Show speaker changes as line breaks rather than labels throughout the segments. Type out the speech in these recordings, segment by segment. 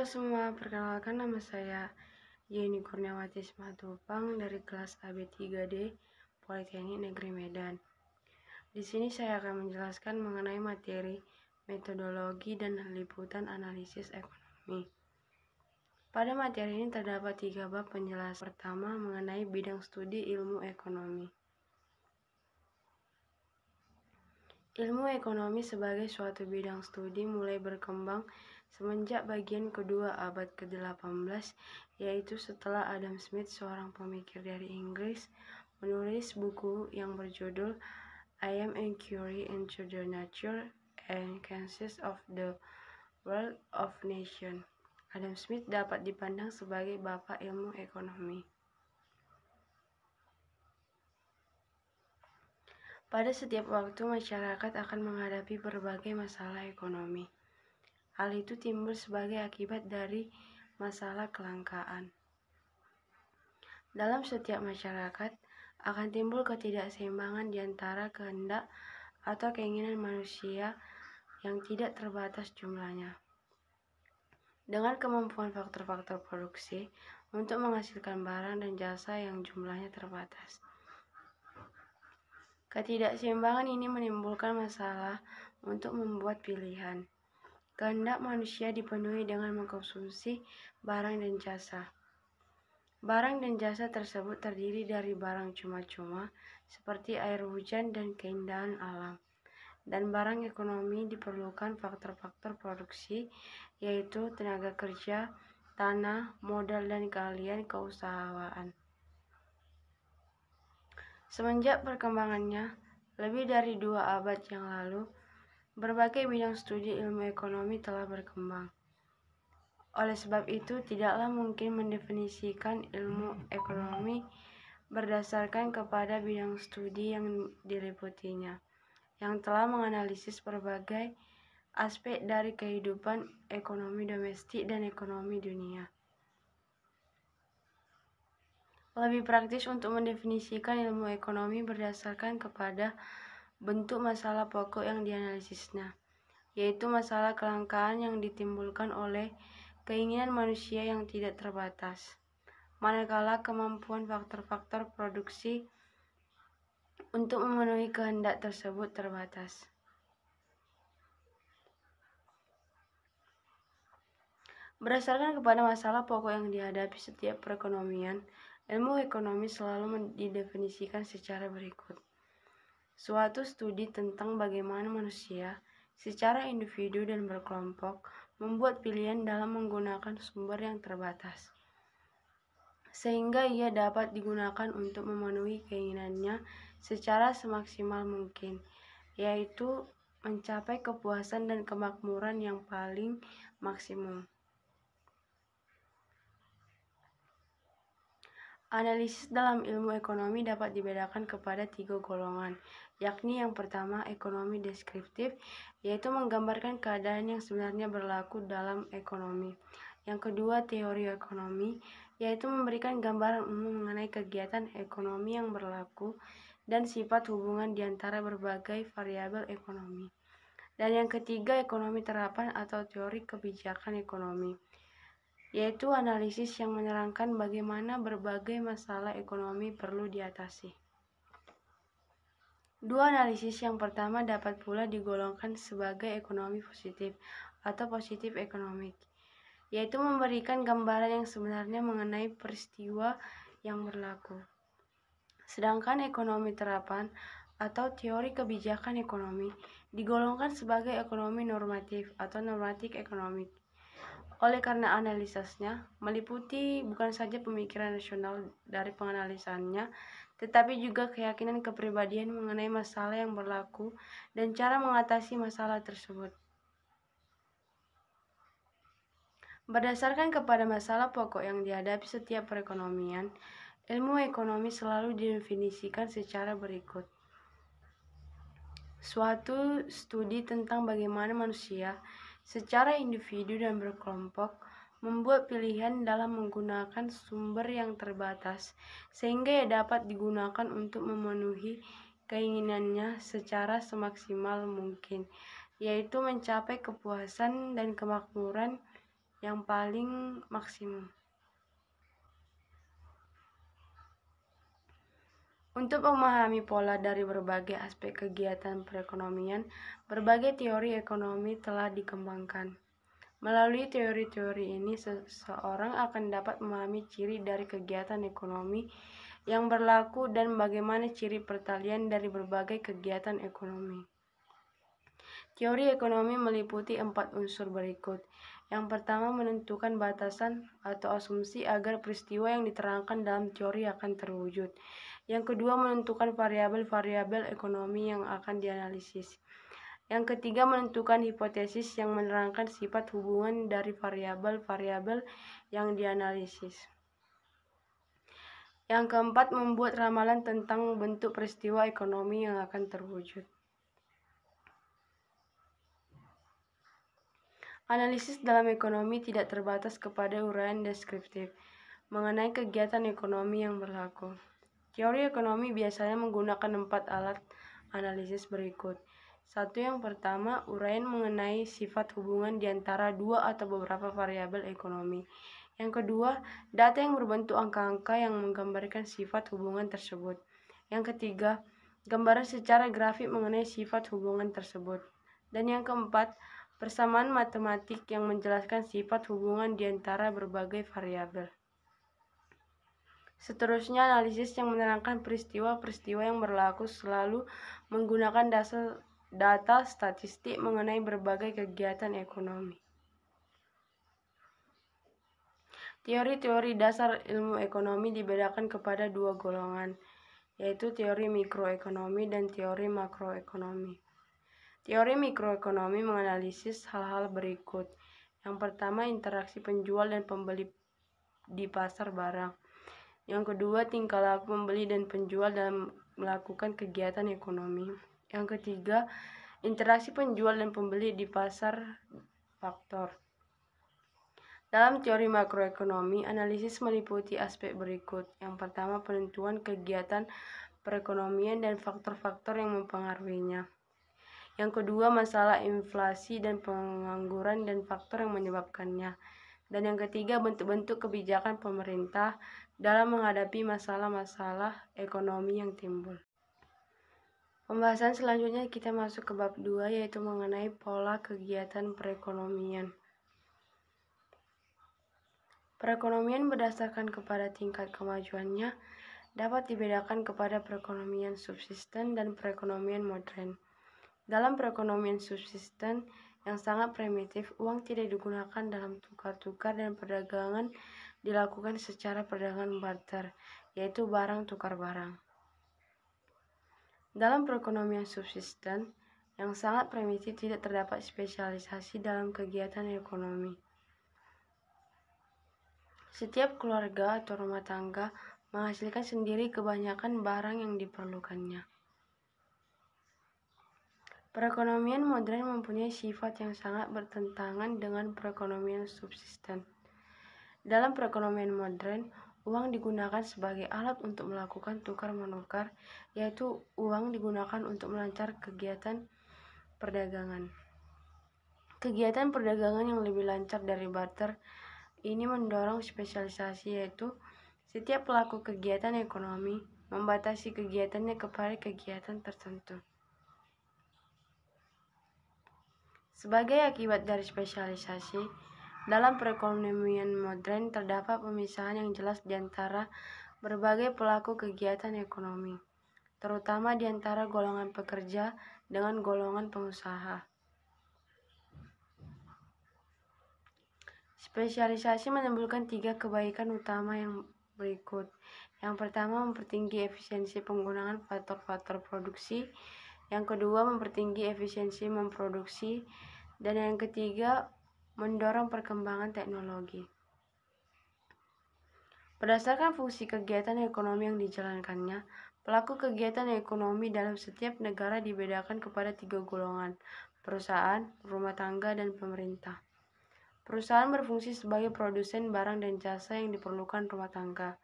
Halo semua, perkenalkan nama saya Yeni Kurniawati Smatupang dari kelas AB3D Politeknik Negeri Medan. Di sini saya akan menjelaskan mengenai materi metodologi dan liputan analisis ekonomi. Pada materi ini terdapat tiga bab penjelasan. Pertama, mengenai bidang studi ilmu ekonomi. Ilmu ekonomi sebagai suatu bidang studi mulai berkembang semenjak bagian kedua abad ke-18, yaitu setelah Adam Smith, seorang pemikir dari Inggris, menulis buku yang berjudul I Am Inquiry into the Nature and Conscience of the World of Nations*. Adam Smith dapat dipandang sebagai bapak ilmu ekonomi. Pada setiap waktu, masyarakat akan menghadapi berbagai masalah ekonomi. Hal itu timbul sebagai akibat dari masalah kelangkaan. Dalam setiap masyarakat, akan timbul ketidakseimbangan di antara kehendak atau keinginan manusia yang tidak terbatas jumlahnya. Dengan kemampuan faktor-faktor produksi untuk menghasilkan barang dan jasa yang jumlahnya terbatas Ketidakseimbangan ini menimbulkan masalah untuk membuat pilihan. Kehendak manusia dipenuhi dengan mengkonsumsi barang dan jasa. Barang dan jasa tersebut terdiri dari barang cuma-cuma seperti air hujan dan keindahan alam. Dan barang ekonomi diperlukan faktor-faktor produksi yaitu tenaga kerja, tanah, modal dan keahlian keusahawaan. Semenjak perkembangannya, lebih dari dua abad yang lalu, berbagai bidang studi ilmu ekonomi telah berkembang. Oleh sebab itu, tidaklah mungkin mendefinisikan ilmu ekonomi berdasarkan kepada bidang studi yang diliputinya, yang telah menganalisis berbagai aspek dari kehidupan ekonomi domestik dan ekonomi dunia. Lebih praktis untuk mendefinisikan ilmu ekonomi berdasarkan kepada bentuk masalah pokok yang dianalisisnya, yaitu masalah kelangkaan yang ditimbulkan oleh keinginan manusia yang tidak terbatas. Manakala kemampuan faktor-faktor produksi untuk memenuhi kehendak tersebut terbatas. Berdasarkan kepada masalah pokok yang dihadapi setiap perekonomian, Ilmu ekonomi selalu didefinisikan secara berikut. Suatu studi tentang bagaimana manusia secara individu dan berkelompok membuat pilihan dalam menggunakan sumber yang terbatas. Sehingga ia dapat digunakan untuk memenuhi keinginannya secara semaksimal mungkin, yaitu mencapai kepuasan dan kemakmuran yang paling maksimum. Analisis dalam ilmu ekonomi dapat dibedakan kepada tiga golongan, yakni yang pertama ekonomi deskriptif, yaitu menggambarkan keadaan yang sebenarnya berlaku dalam ekonomi. Yang kedua teori ekonomi, yaitu memberikan gambaran umum mengenai kegiatan ekonomi yang berlaku dan sifat hubungan di antara berbagai variabel ekonomi. Dan yang ketiga ekonomi terapan atau teori kebijakan ekonomi yaitu analisis yang menerangkan bagaimana berbagai masalah ekonomi perlu diatasi. Dua analisis yang pertama dapat pula digolongkan sebagai ekonomi positif atau positif ekonomik, yaitu memberikan gambaran yang sebenarnya mengenai peristiwa yang berlaku. Sedangkan ekonomi terapan atau teori kebijakan ekonomi digolongkan sebagai ekonomi normatif atau normatif ekonomik, oleh karena analisisnya meliputi bukan saja pemikiran nasional dari penganalisannya, tetapi juga keyakinan kepribadian mengenai masalah yang berlaku dan cara mengatasi masalah tersebut. Berdasarkan kepada masalah pokok yang dihadapi setiap perekonomian, ilmu ekonomi selalu didefinisikan secara berikut. Suatu studi tentang bagaimana manusia secara individu dan berkelompok membuat pilihan dalam menggunakan sumber yang terbatas, sehingga ia dapat digunakan untuk memenuhi keinginannya secara semaksimal mungkin, yaitu mencapai kepuasan dan kemakmuran yang paling maksimum. Untuk memahami pola dari berbagai aspek kegiatan perekonomian, berbagai teori ekonomi telah dikembangkan. Melalui teori-teori ini, seseorang akan dapat memahami ciri dari kegiatan ekonomi yang berlaku dan bagaimana ciri pertalian dari berbagai kegiatan ekonomi. Teori ekonomi meliputi empat unsur berikut, yang pertama menentukan batasan atau asumsi agar peristiwa yang diterangkan dalam teori akan terwujud. Yang kedua menentukan variabel-variabel ekonomi yang akan dianalisis. Yang ketiga menentukan hipotesis yang menerangkan sifat hubungan dari variabel-variabel yang dianalisis. Yang keempat membuat ramalan tentang bentuk peristiwa ekonomi yang akan terwujud. Analisis dalam ekonomi tidak terbatas kepada uraian deskriptif mengenai kegiatan ekonomi yang berlaku. Teori ekonomi biasanya menggunakan empat alat analisis berikut. Satu yang pertama, uraian mengenai sifat hubungan di antara dua atau beberapa variabel ekonomi. Yang kedua, data yang berbentuk angka-angka yang menggambarkan sifat hubungan tersebut. Yang ketiga, gambaran secara grafik mengenai sifat hubungan tersebut. Dan yang keempat, persamaan matematik yang menjelaskan sifat hubungan di antara berbagai variabel. Seterusnya, analisis yang menerangkan peristiwa-peristiwa yang berlaku selalu menggunakan dasar data statistik mengenai berbagai kegiatan ekonomi. Teori-teori dasar ilmu ekonomi dibedakan kepada dua golongan, yaitu teori mikroekonomi dan teori makroekonomi. Teori mikroekonomi menganalisis hal-hal berikut. Yang pertama, interaksi penjual dan pembeli di pasar barang. Yang kedua, tingkah laku pembeli dan penjual dalam melakukan kegiatan ekonomi. Yang ketiga, interaksi penjual dan pembeli di pasar faktor. Dalam teori makroekonomi, analisis meliputi aspek berikut. Yang pertama, penentuan kegiatan perekonomian dan faktor-faktor yang mempengaruhinya. Yang kedua, masalah inflasi dan pengangguran dan faktor yang menyebabkannya. Dan yang ketiga, bentuk-bentuk kebijakan pemerintah dalam menghadapi masalah-masalah ekonomi yang timbul. Pembahasan selanjutnya kita masuk ke bab 2 yaitu mengenai pola kegiatan perekonomian. Perekonomian berdasarkan kepada tingkat kemajuannya dapat dibedakan kepada perekonomian subsisten dan perekonomian modern. Dalam perekonomian subsisten yang sangat primitif, uang tidak digunakan dalam tukar-tukar dan perdagangan dilakukan secara perdagangan barter, yaitu barang tukar barang. Dalam perekonomian subsisten yang sangat primitif tidak terdapat spesialisasi dalam kegiatan ekonomi. Setiap keluarga atau rumah tangga menghasilkan sendiri kebanyakan barang yang diperlukannya. Perekonomian modern mempunyai sifat yang sangat bertentangan dengan perekonomian subsisten. Dalam perekonomian modern, uang digunakan sebagai alat untuk melakukan tukar-menukar, yaitu uang digunakan untuk melancar kegiatan perdagangan. Kegiatan perdagangan yang lebih lancar dari barter ini mendorong spesialisasi yaitu setiap pelaku kegiatan ekonomi membatasi kegiatannya kepada kegiatan tertentu. Sebagai akibat dari spesialisasi, dalam perekonomian modern terdapat pemisahan yang jelas di antara berbagai pelaku kegiatan ekonomi, terutama di antara golongan pekerja dengan golongan pengusaha. Spesialisasi menimbulkan tiga kebaikan utama yang berikut. Yang pertama, mempertinggi efisiensi penggunaan faktor-faktor produksi. Yang kedua, mempertinggi efisiensi memproduksi. Dan yang ketiga, mendorong perkembangan teknologi. Berdasarkan fungsi kegiatan ekonomi yang dijalankannya, pelaku kegiatan ekonomi dalam setiap negara dibedakan kepada tiga golongan, perusahaan, rumah tangga, dan pemerintah. Perusahaan berfungsi sebagai produsen barang dan jasa yang diperlukan rumah tangga,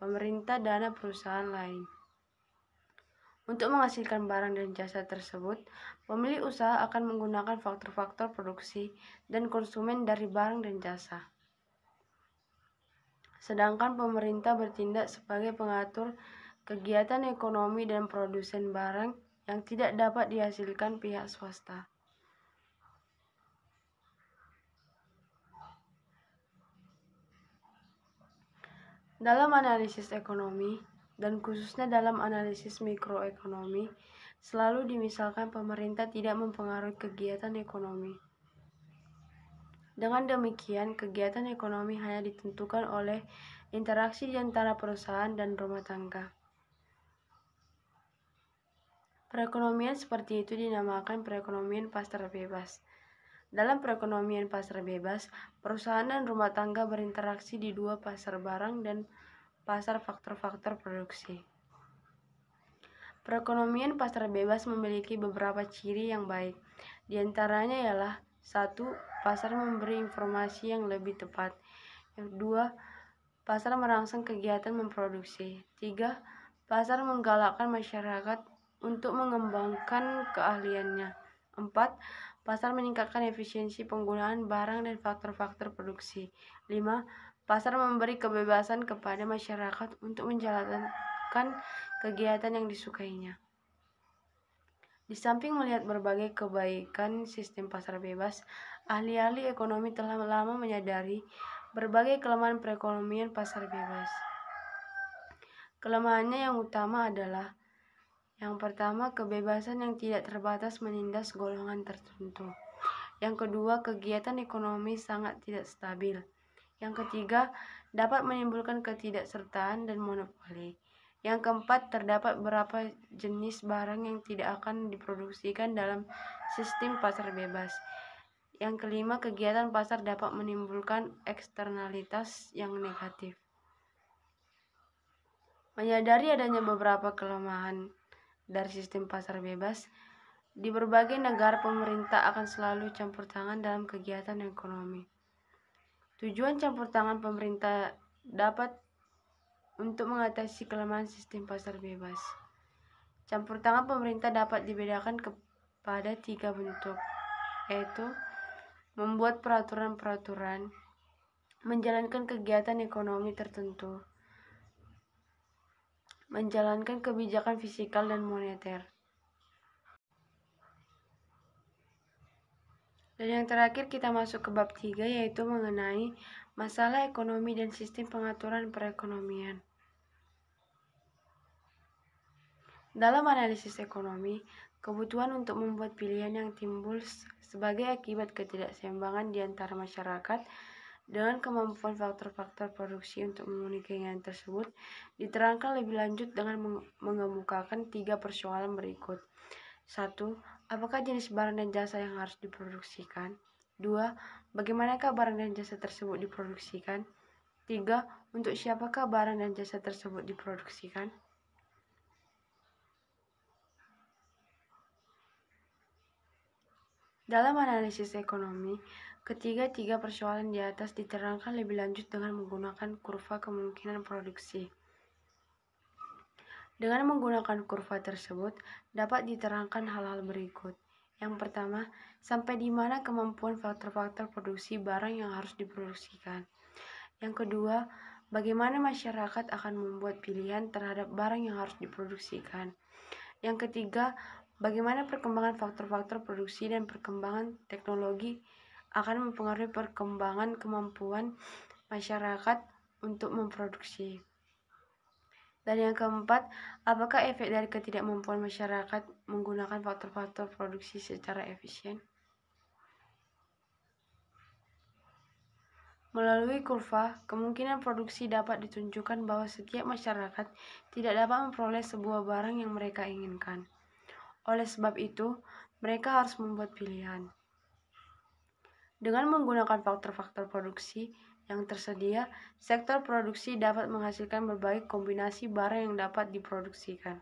pemerintah dana perusahaan lain. Untuk menghasilkan barang dan jasa tersebut, pemilik usaha akan menggunakan faktor-faktor produksi dan konsumen dari barang dan jasa. Sedangkan pemerintah bertindak sebagai pengatur kegiatan ekonomi dan produsen barang yang tidak dapat dihasilkan pihak swasta. Dalam analisis ekonomi, dan khususnya dalam analisis mikroekonomi, selalu dimisalkan pemerintah tidak mempengaruhi kegiatan ekonomi. Dengan demikian, kegiatan ekonomi hanya ditentukan oleh interaksi di antara perusahaan dan rumah tangga. Perekonomian seperti itu dinamakan perekonomian pasar bebas. Dalam perekonomian pasar bebas, perusahaan dan rumah tangga berinteraksi di dua pasar barang dan pasar faktor-faktor produksi. Perekonomian pasar bebas memiliki beberapa ciri yang baik. Di antaranya ialah satu, pasar memberi informasi yang lebih tepat. Yang kedua, pasar merangsang kegiatan memproduksi. Tiga, pasar menggalakkan masyarakat untuk mengembangkan keahliannya. Empat, pasar meningkatkan efisiensi penggunaan barang dan faktor-faktor produksi. Lima, Pasar memberi kebebasan kepada masyarakat untuk menjalankan kegiatan yang disukainya. Di samping melihat berbagai kebaikan sistem pasar bebas, ahli-ahli ekonomi telah lama menyadari berbagai kelemahan perekonomian pasar bebas. Kelemahannya yang utama adalah yang pertama, kebebasan yang tidak terbatas menindas golongan tertentu. Yang kedua, kegiatan ekonomi sangat tidak stabil. Yang ketiga, dapat menimbulkan ketidaksertaan dan monopoli. Yang keempat, terdapat beberapa jenis barang yang tidak akan diproduksikan dalam sistem pasar bebas. Yang kelima, kegiatan pasar dapat menimbulkan eksternalitas yang negatif. Menyadari adanya beberapa kelemahan dari sistem pasar bebas, di berbagai negara pemerintah akan selalu campur tangan dalam kegiatan ekonomi. Tujuan campur tangan pemerintah dapat untuk mengatasi kelemahan sistem pasar bebas. Campur tangan pemerintah dapat dibedakan kepada tiga bentuk, yaitu membuat peraturan-peraturan, menjalankan kegiatan ekonomi tertentu, menjalankan kebijakan fisikal dan moneter, Dan yang terakhir kita masuk ke bab 3 yaitu mengenai masalah ekonomi dan sistem pengaturan perekonomian. Dalam analisis ekonomi, kebutuhan untuk membuat pilihan yang timbul sebagai akibat ketidakseimbangan di antara masyarakat dengan kemampuan faktor-faktor produksi untuk memenuhi keinginan tersebut diterangkan lebih lanjut dengan mengemukakan tiga persoalan berikut. 1. Apakah jenis barang dan jasa yang harus diproduksikan? 2. Bagaimanakah barang dan jasa tersebut diproduksikan? 3. Untuk siapakah barang dan jasa tersebut diproduksikan? Dalam analisis ekonomi, ketiga-tiga persoalan di atas diterangkan lebih lanjut dengan menggunakan kurva kemungkinan produksi. Dengan menggunakan kurva tersebut, dapat diterangkan hal-hal berikut. Yang pertama, sampai di mana kemampuan faktor-faktor produksi barang yang harus diproduksikan. Yang kedua, bagaimana masyarakat akan membuat pilihan terhadap barang yang harus diproduksikan. Yang ketiga, bagaimana perkembangan faktor-faktor produksi dan perkembangan teknologi akan mempengaruhi perkembangan kemampuan masyarakat untuk memproduksi. Dan yang keempat, apakah efek dari ketidakmampuan masyarakat menggunakan faktor-faktor produksi secara efisien? Melalui kurva, kemungkinan produksi dapat ditunjukkan bahwa setiap masyarakat tidak dapat memperoleh sebuah barang yang mereka inginkan. Oleh sebab itu, mereka harus membuat pilihan. Dengan menggunakan faktor-faktor produksi, yang tersedia, sektor produksi dapat menghasilkan berbagai kombinasi barang yang dapat diproduksikan.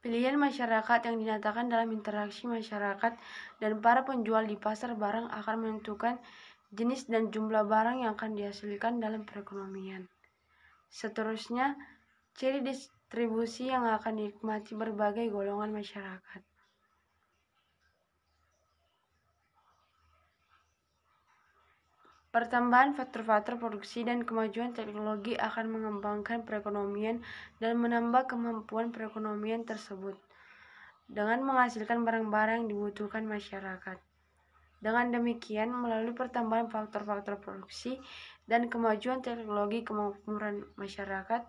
Pilihan masyarakat yang dinyatakan dalam interaksi masyarakat dan para penjual di pasar barang akan menentukan jenis dan jumlah barang yang akan dihasilkan dalam perekonomian. Seterusnya, ciri distribusi yang akan dinikmati berbagai golongan masyarakat. Pertambahan faktor-faktor produksi dan kemajuan teknologi akan mengembangkan perekonomian dan menambah kemampuan perekonomian tersebut dengan menghasilkan barang-barang yang dibutuhkan masyarakat. Dengan demikian, melalui pertambahan faktor-faktor produksi dan kemajuan teknologi kemampuan masyarakat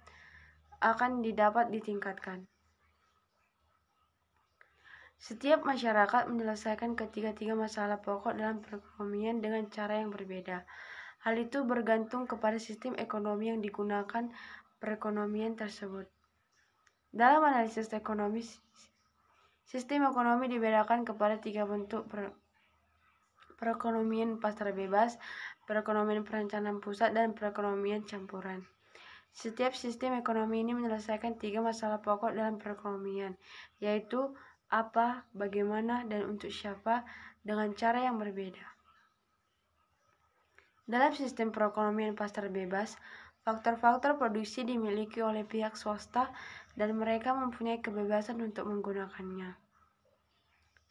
akan didapat ditingkatkan. Setiap masyarakat menyelesaikan ketiga-tiga masalah pokok dalam perekonomian dengan cara yang berbeda. Hal itu bergantung kepada sistem ekonomi yang digunakan perekonomian tersebut. Dalam analisis ekonomi, sistem ekonomi dibedakan kepada tiga bentuk per perekonomian pasar bebas, perekonomian perencanaan pusat, dan perekonomian campuran. Setiap sistem ekonomi ini menyelesaikan tiga masalah pokok dalam perekonomian, yaitu apa, bagaimana, dan untuk siapa dengan cara yang berbeda. Dalam sistem perekonomian pasar bebas, faktor-faktor produksi dimiliki oleh pihak swasta dan mereka mempunyai kebebasan untuk menggunakannya.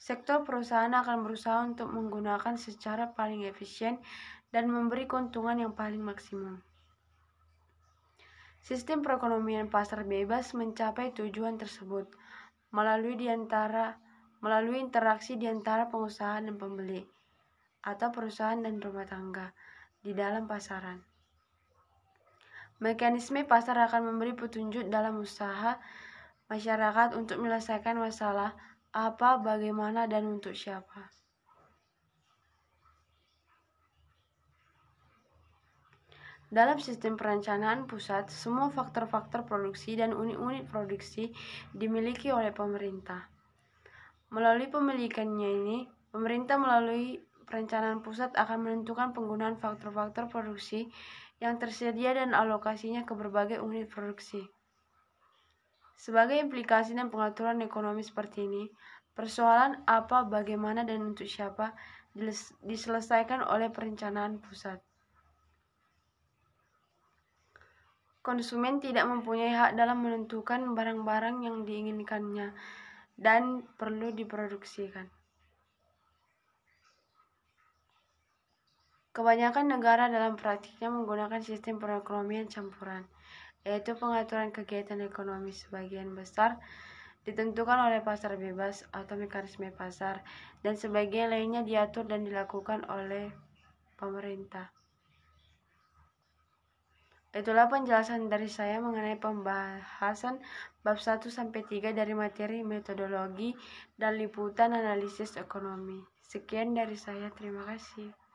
Sektor perusahaan akan berusaha untuk menggunakan secara paling efisien dan memberi keuntungan yang paling maksimum. Sistem perekonomian pasar bebas mencapai tujuan tersebut – melalui diantara melalui interaksi di antara pengusaha dan pembeli atau perusahaan dan rumah tangga di dalam pasaran. Mekanisme pasar akan memberi petunjuk dalam usaha masyarakat untuk menyelesaikan masalah apa, bagaimana, dan untuk siapa. Dalam sistem perencanaan pusat, semua faktor-faktor produksi dan unit-unit produksi dimiliki oleh pemerintah. Melalui pemilikannya ini, pemerintah melalui perencanaan pusat akan menentukan penggunaan faktor-faktor produksi yang tersedia dan alokasinya ke berbagai unit produksi. Sebagai implikasi dan pengaturan ekonomi seperti ini, persoalan apa, bagaimana, dan untuk siapa diselesaikan oleh perencanaan pusat. konsumen tidak mempunyai hak dalam menentukan barang-barang yang diinginkannya dan perlu diproduksikan. Kebanyakan negara dalam praktiknya menggunakan sistem perekonomian campuran, yaitu pengaturan kegiatan ekonomi sebagian besar ditentukan oleh pasar bebas atau mekanisme pasar, dan sebagian lainnya diatur dan dilakukan oleh pemerintah. Itulah penjelasan dari saya mengenai pembahasan bab 1 sampai 3 dari materi metodologi dan liputan analisis ekonomi. Sekian dari saya, terima kasih.